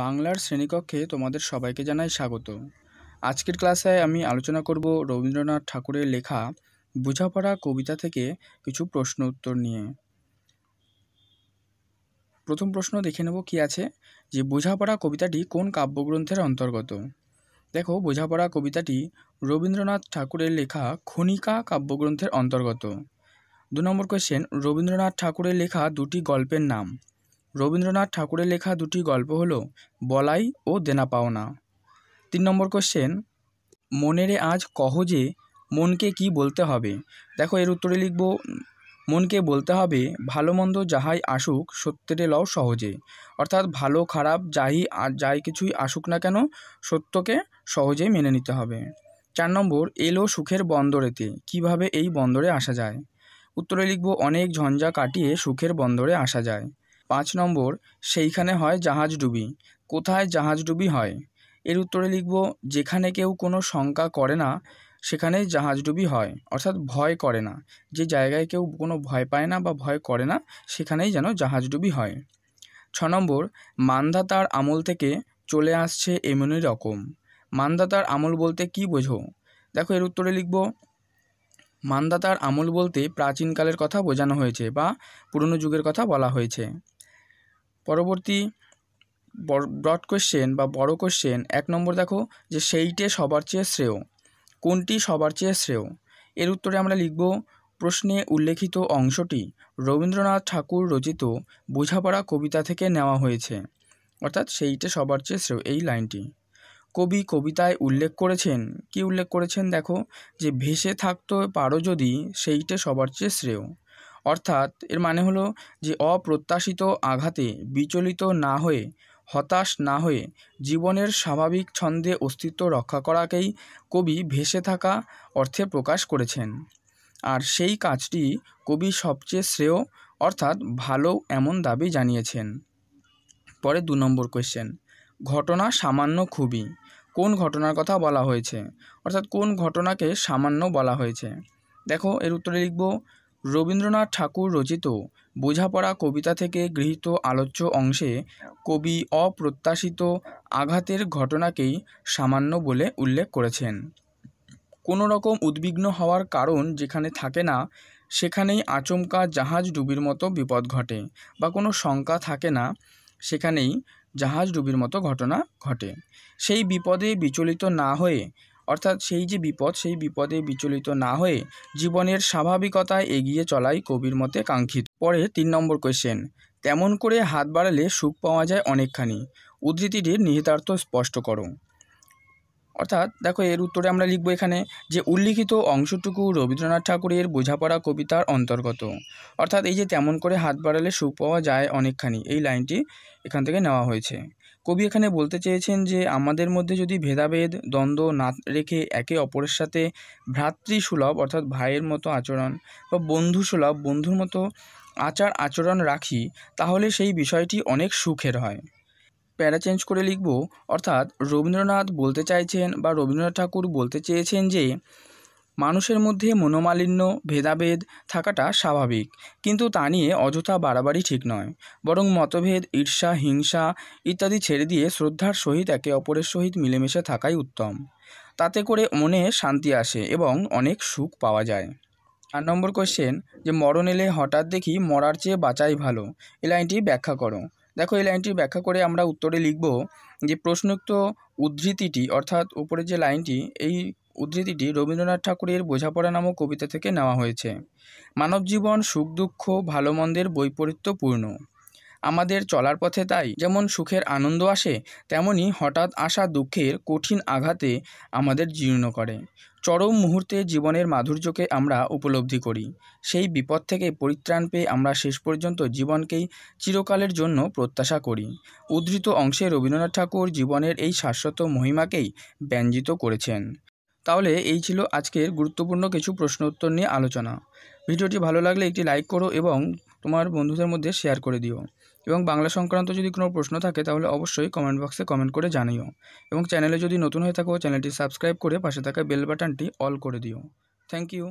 বাংলার শ্রেণীকক্ষে তোমাদের সবাইকে জানাই স্বাগত আজকের ক্লাসে আমি আলোচনা করব রবীন্দ্রনাথ ঠাকুরের লেখা বোঝাপড়া কবিতা থেকে কিছু প্রশ্ন উত্তর নিয়ে প্রথম প্রশ্ন দেখে নেব কি আছে যে বোঝাপড়া কবিতাটি কোন কাব্যগ্রন্থের অন্তর্গত দেখো বোঝাপড়া কবিতাটি রবীন্দ্রনাথ ঠাকুরের লেখা খনিকা কাব্যগ্রন্থের অন্তর্গত দু নম্বর কোয়েশ্চেন রবীন্দ্রনাথ ঠাকুরের লেখা দুটি গল্পের নাম রবীন্দ্রনাথ ঠাকুরের লেখা দুটি গল্প হল বলাই ও দেনা পাওনা তিন নম্বর কোশ্চেন মনেরে আজ কহ যে মনকে কি বলতে হবে দেখো এর উত্তরে লিখব মনকে বলতে হবে ভালো মন্দ যাহাই আসুক সত্যেরে লও সহজে অর্থাৎ ভালো খারাপ যাহি আর যাই কিছুই আসুক না কেন সত্যকে সহজে মেনে নিতে হবে চার নম্বর এলো সুখের বন্দরেতে কিভাবে এই বন্দরে আসা যায় উত্তরে লিখব অনেক ঝঞ্ঝা কাটিয়ে সুখের বন্দরে আসা যায় পাঁচ নম্বর সেইখানে হয় জাহাজডুবি কোথায় জাহাজডুবি হয় এর উত্তরে লিখব যেখানে কেউ কোনো শঙ্কা করে না সেখানে জাহাজডুবি হয় অর্থাৎ ভয় করে না যে জায়গায় কেউ কোনো ভয় পায় না বা ভয় করে না সেখানেই যেন জাহাজডুবি হয় ছ নম্বর মান্ধাতার আমল থেকে চলে আসছে এমনই রকম মান্দাতার আমল বলতে কি বোঝো দেখো এর উত্তরে লিখব মান্দাতার আমল বলতে প্রাচীনকালের কথা বোঝানো হয়েছে বা পুরনো যুগের কথা বলা হয়েছে পরবর্তী ব্রড কোশ্চেন বা বড় কোয়েশ্চেন এক নম্বর দেখো যে সেইটে সবার চেয়ে শ্রেয় কোনটি সবার চেয়ে শ্রেয় এর উত্তরে আমরা লিখব প্রশ্নে উল্লেখিত অংশটি রবীন্দ্রনাথ ঠাকুর রচিত বোঝাপড়া কবিতা থেকে নেওয়া হয়েছে অর্থাৎ সেইটে সবার চেয়ে শ্রেয় এই লাইনটি কবি কবিতায় উল্লেখ করেছেন কি উল্লেখ করেছেন দেখো যে ভেসে থাকতে পারো যদি সেইটে সবার চেয়ে শ্রেয় অর্থাৎ এর মানে হলো যে অপ্রত্যাশিত আঘাতে বিচলিত না হয়ে হতাশ না হয়ে জীবনের স্বাভাবিক ছন্দে অস্তিত্ব রক্ষা করাকেই কবি ভেসে থাকা অর্থে প্রকাশ করেছেন আর সেই কাজটি কবি সবচেয়ে শ্রেয় অর্থাৎ ভালো এমন দাবি জানিয়েছেন পরে দু নম্বর কোয়েশ্চেন ঘটনা সামান্য খুবই কোন ঘটনার কথা বলা হয়েছে অর্থাৎ কোন ঘটনাকে সামান্য বলা হয়েছে দেখো এর উত্তরে লিখব রবীন্দ্রনাথ ঠাকুর রচিত বোঝাপড়া কবিতা থেকে গৃহীত আলোচ্য অংশে কবি অপ্রত্যাশিত আঘাতের ঘটনাকেই সামান্য বলে উল্লেখ করেছেন কোনো রকম উদ্বিগ্ন হওয়ার কারণ যেখানে থাকে না সেখানেই আচমকা জাহাজ ডুবির মতো বিপদ ঘটে বা কোনো শঙ্কা থাকে না সেখানেই জাহাজ ডুবির মতো ঘটনা ঘটে সেই বিপদে বিচলিত না হয়ে অর্থাৎ সেই যে বিপদ সেই বিপদে বিচলিত না হয়ে জীবনের স্বাভাবিকতায় এগিয়ে চলাই কবির মতে কাঙ্ক্ষিত পরে তিন নম্বর কোয়েশ্চেন তেমন করে হাত বাড়ালে সুখ পাওয়া যায় অনেকখানি উদ্ধৃতিটির নিহিতার্থ স্পষ্ট করো অর্থাৎ দেখো এর উত্তরে আমরা লিখব এখানে যে উল্লিখিত অংশটুকু রবীন্দ্রনাথ ঠাকুরের বোঝাপড়া কবিতার অন্তর্গত অর্থাৎ এই যে তেমন করে হাত বাড়ালে সুখ পাওয়া যায় অনেকখানি এই লাইনটি এখান থেকে নেওয়া হয়েছে কবি এখানে বলতে চেয়েছেন যে আমাদের মধ্যে যদি ভেদাভেদ দ্বন্দ্ব না রেখে একে অপরের সাথে ভ্রাতৃসুলভ অর্থাৎ ভাইয়ের মতো আচরণ বা বন্ধুসুলভ বন্ধুর মতো আচার আচরণ রাখি তাহলে সেই বিষয়টি অনেক সুখের হয় প্যারা চেঞ্জ করে লিখব অর্থাৎ রবীন্দ্রনাথ বলতে চাইছেন বা রবীন্দ্রনাথ ঠাকুর বলতে চেয়েছেন যে মানুষের মধ্যে মনোমালিন্য ভেদাভেদ থাকাটা স্বাভাবিক কিন্তু তা নিয়ে অযথা বাড়াবাড়ি ঠিক নয় বরং মতভেদ ঈর্ষা হিংসা ইত্যাদি ছেড়ে দিয়ে শ্রদ্ধার সহিত একে অপরের সহিত মিলেমিশে থাকাই উত্তম তাতে করে মনে শান্তি আসে এবং অনেক সুখ পাওয়া যায় আট নম্বর কোয়েশ্চেন যে মরণ এলে হঠাৎ দেখি মরার চেয়ে বাঁচাই ভালো এ লাইনটি ব্যাখ্যা করো দেখো এই লাইনটি ব্যাখ্যা করে আমরা উত্তরে লিখব যে প্রশ্নোক্ত উদ্ধৃতিটি অর্থাৎ উপরে যে লাইনটি এই উদ্ধৃতিটি রবীন্দ্রনাথ ঠাকুরের বোঝাপড়া নামক কবিতা থেকে নেওয়া হয়েছে মানব জীবন সুখ দুঃখ ভালো মন্দের বৈপরীত্যপূর্ণ আমাদের চলার পথে তাই যেমন সুখের আনন্দ আসে তেমনি হঠাৎ আসা দুঃখের কঠিন আঘাতে আমাদের জীর্ণ করে চরম মুহূর্তে জীবনের মাধুর্যকে আমরা উপলব্ধি করি সেই বিপদ থেকে পরিত্রাণ পেয়ে আমরা শেষ পর্যন্ত জীবনকেই চিরকালের জন্য প্রত্যাশা করি উদ্ধৃত অংশে রবীন্দ্রনাথ ঠাকুর জীবনের এই শাশ্বত মহিমাকেই ব্যঞ্জিত করেছেন তাহলে এই ছিল আজকের গুরুত্বপূর্ণ কিছু প্রশ্ন উত্তর নিয়ে আলোচনা ভিডিওটি ভালো লাগলে একটি লাইক করো এবং তোমার বন্ধুদের মধ্যে শেয়ার করে দিও এবং বাংলা সংক্রান্ত যদি কোনো প্রশ্ন থাকে তাহলে অবশ্যই কমেন্ট বক্সে কমেন্ট করে জানিও এবং চ্যানেলে যদি নতুন হয়ে থাকো চ্যানেলটি সাবস্ক্রাইব করে পাশে থাকা বেল বাটনটি অল করে দিও থ্যাংক ইউ